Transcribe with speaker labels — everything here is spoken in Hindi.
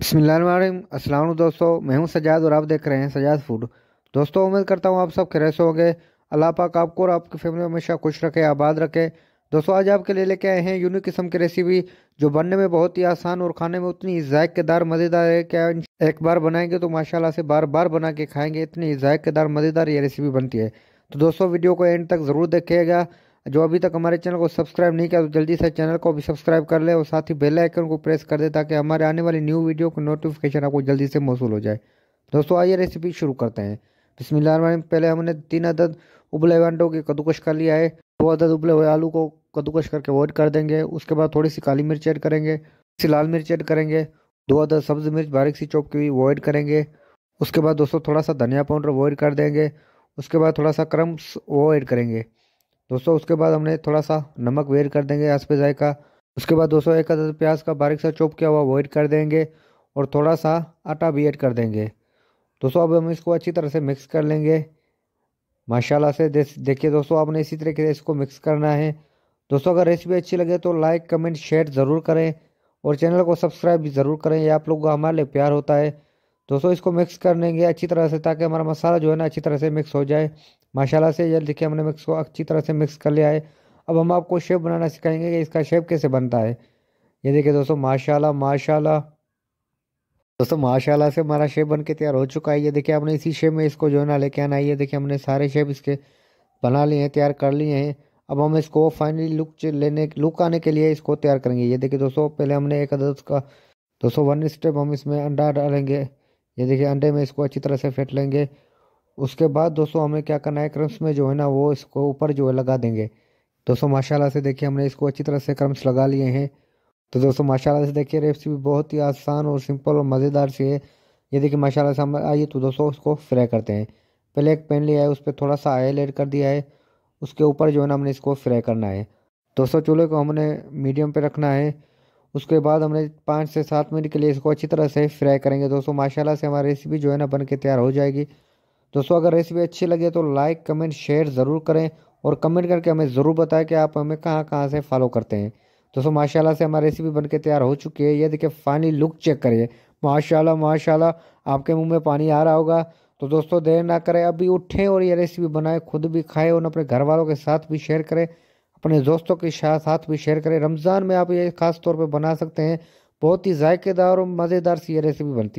Speaker 1: अस्सलाम दोस्तों मैं हूं सजाद और आप देख रहे हैं सजाद फूड दोस्तों उम्मीद करता हूं आप सब खेरे से होंगे अल्लाह पाक आपको और आपकी फैमिली हमेशा खुश रखे आबाद रखे दोस्तों आज आपके लिए लेके आए हैं यूनिक किस्म की रेसिपी जो बनने में बहुत ही आसान और खाने में उतनी जायकेदार मज़ेदार है क्या एक बार बनाएंगे तो माशाला से बार बार बना के खाएँगे इतनी जायकेदार मज़ेदार ये रेसिपी बनती है तो दोस्तों वीडियो को एंड तक ज़रूर देखिएगा जो अभी तक हमारे चैनल को सब्सक्राइब नहीं किया तो जल्दी से चैनल को भी सब्सक्राइब कर ले और साथ ही बेल आइकन को प्रेस कर दे ताकि हमारे आने वाली न्यू वीडियो को नोटिफिकेशन आपको जल्दी से मौसू हो जाए दोस्तों आइए रेसिपी शुरू करते हैं बिस्मिल्लाह पहले हमने तीन अदद उबले हुए अंडों की कद्दूकश कर लिया है दो अदद उबले हुए आलू को कद्दूकश करके वॉइड कर देंगे उसके बाद थोड़ी सी काली मिर्च ऐड करेंगे सी लाल मिर्च ऐड करेंगे दो अदद सब्ज़ मिर्च बारीक सी चौक की अवॉइड वॉइड करेंगे उसके बाद दोस्तों थोड़ा सा धनिया पाउडर वॉइड कर देंगे उसके बाद थोड़ा सा क्रम्स वो ऐड करेंगे दोस्तों उसके बाद हमने थोड़ा सा नमक वेयर कर देंगे आस पे जायका उसके बाद दोस्तों एक अदर प्याज का बारीक सा चॉप किया हुआ वो कर देंगे और थोड़ा सा आटा भी ऐड कर देंगे दोस्तों अब हम इसको अच्छी तरह से मिक्स कर लेंगे माशाल्लाह से देखिए दोस्तों आपने इसी तरीके से इसको मिक्स करना है दोस्तों अगर रेसिपी अच्छी लगे तो लाइक कमेंट शेयर ज़रूर करें और चैनल को सब्सक्राइब भी ज़रूर करें ये आप लोगों का हमारे लिए प्यार होता है दोस्तों इसको मिक्स कर लेंगे अच्छी तरह से ताकि हमारा मसाला जो है ना अच्छी तरह से मिक्स हो जाए माशाल्लाह से ये देखिए हमने मिक्स को अच्छी तरह से मिक्स कर लिया है अब हम आपको शेप बनाना सिखाएंगे कि इसका शेप कैसे बनता है ये देखिए दोस्तों माशाल्लाह माशाल्लाह दोस्तों माशाल्लाह से हमारा शेप बन के तैयार हो चुका है ये देखिए आपने इसी शेप में इसको जो है ना लेके आना है ये देखिए हमने सारे शेप इसके बना लिए हैं तैयार कर लिए हैं अब हम इसको फाइनली लुक लेने लुक आने के लिए इसको तैयार करेंगे ये देखिए दोस्तों पहले हमने एक अदद का दोस्तों वन स्टेप हम इसमें अंडा डालेंगे ये देखिए अंडे में इसको अच्छी तरह से फेंट लेंगे उसके बाद दोस्तों हमें क्या करना है क्रम्स में जो है ना वो इसको ऊपर जो है लगा देंगे दोस्तों माशाल्लाह से देखिए हमने इसको अच्छी तरह से क्रम्स लगा लिए हैं तो दोस्तों माशाल्लाह से देखिए रेसिपी बहुत ही आसान और सिंपल और मज़ेदार सी है ये देखिए माशाल्लाह से हम आइए तो दोस्तों उसको फ्राई करते हैं पहले एक पेन लिया है उस पर थोड़ा सा आयल एड कर दिया है उसके ऊपर जो है ना हमने इसको फ्राई करना है दोस्तों चूल्हे को हमने मीडियम पर रखना है उसके बाद हमने पाँच से सात मिनट के लिए इसको अच्छी तरह से फ्राई करेंगे दोस्तों माशाल्लाह से हमारी रेसिपी जो है ना बन के तैयार हो जाएगी दोस्तों अगर रेसिपी अच्छी लगे तो लाइक कमेंट शेयर ज़रूर करें और कमेंट करके हमें ज़रूर बताएं कि आप हमें कहाँ कहाँ से फॉलो करते हैं दोस्तों माशाला से हमारी रेसिपी बन के तैयार हो चुकी है ये देखिए फाइनली लुक चेक करिए माशाला माशाला आपके मुँह में पानी आ रहा होगा तो दोस्तों देर ना करें अभी उठें और ये रेसिपी बनाएं खुद भी खाएं और अपने घर वालों के साथ भी शेयर करें अपने दोस्तों के साथ भी शेयर करें रमज़ान में आप ये ख़ास तौर पर बना सकते हैं बहुत ही जायकेदार और मज़ेदार सी ये रेसिपी बनती है